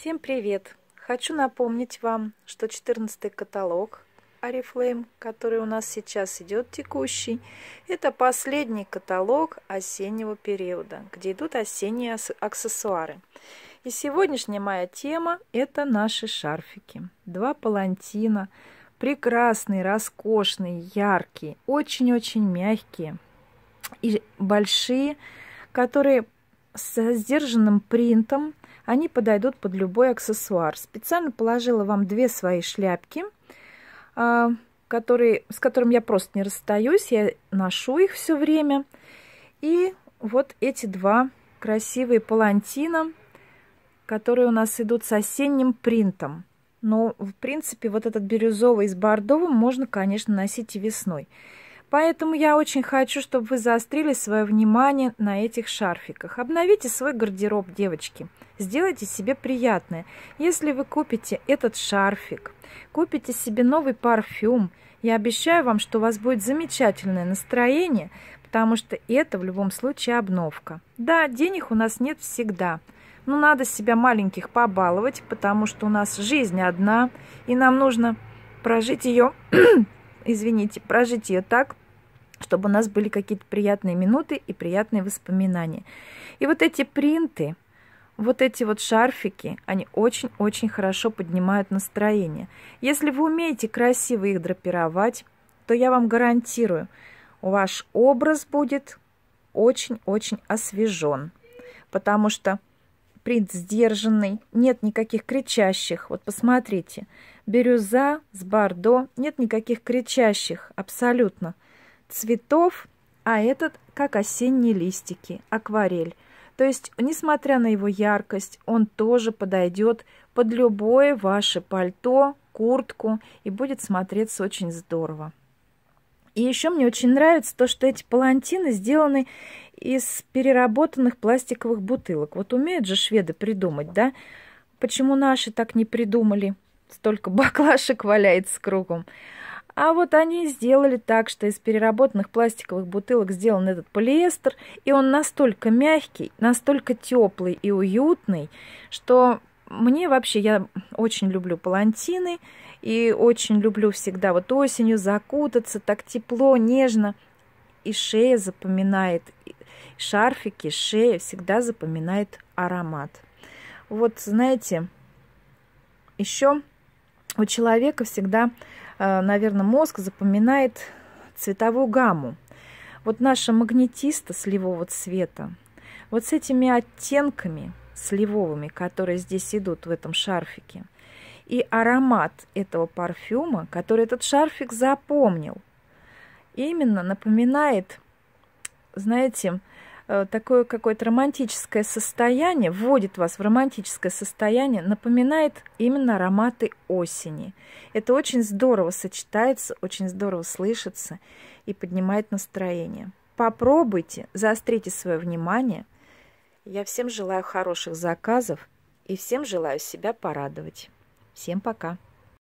Всем привет! Хочу напомнить вам, что 14-й каталог Oriflame, который у нас сейчас идет текущий, это последний каталог осеннего периода, где идут осенние аксессуары. И сегодняшняя моя тема – это наши шарфики. Два палантина, прекрасные, роскошные, яркие, очень-очень мягкие и большие, которые с сдержанным принтом – они подойдут под любой аксессуар. Специально положила вам две свои шляпки, а, которые, с которыми я просто не расстаюсь. Я ношу их все время. И вот эти два красивые палантина, которые у нас идут с осенним принтом. Но, в принципе, вот этот бирюзовый с бордовым можно, конечно, носить и весной. Поэтому я очень хочу, чтобы вы заострили свое внимание на этих шарфиках. Обновите свой гардероб, девочки. Сделайте себе приятное. Если вы купите этот шарфик, купите себе новый парфюм, я обещаю вам, что у вас будет замечательное настроение, потому что это в любом случае обновка. Да, денег у нас нет всегда, но надо себя маленьких побаловать, потому что у нас жизнь одна, и нам нужно прожить ее извините, прожить ее так, чтобы у нас были какие-то приятные минуты и приятные воспоминания. И вот эти принты, вот эти вот шарфики, они очень-очень хорошо поднимают настроение. Если вы умеете красиво их драпировать, то я вам гарантирую, ваш образ будет очень-очень освежен. Потому что принт сдержанный, нет никаких кричащих. Вот посмотрите, бирюза с бордо, нет никаких кричащих абсолютно цветов, а этот как осенние листики, акварель. То есть, несмотря на его яркость, он тоже подойдет под любое ваше пальто, куртку и будет смотреться очень здорово. И еще мне очень нравится то, что эти палантины сделаны из переработанных пластиковых бутылок. Вот умеют же шведы придумать, да? Почему наши так не придумали? Столько баклашек валяется кругом. А вот они сделали так, что из переработанных пластиковых бутылок сделан этот полиэстер, и он настолько мягкий, настолько теплый и уютный, что мне вообще, я очень люблю палантины, и очень люблю всегда вот осенью закутаться так тепло, нежно, и шея запоминает, шарфики, шея всегда запоминает аромат. Вот, знаете, еще у человека всегда, э, наверное, мозг запоминает цветовую гамму. Вот наша магнетиста сливого цвета, вот с этими оттенками сливовыми, которые здесь идут в этом шарфике, и аромат этого парфюма, который этот шарфик запомнил, именно напоминает знаете, э, такое какое-то романтическое состояние, вводит вас в романтическое состояние, напоминает именно ароматы осени. Это очень здорово сочетается, очень здорово слышится и поднимает настроение. Попробуйте, заострите свое внимание. Я всем желаю хороших заказов и всем желаю себя порадовать. Всем пока!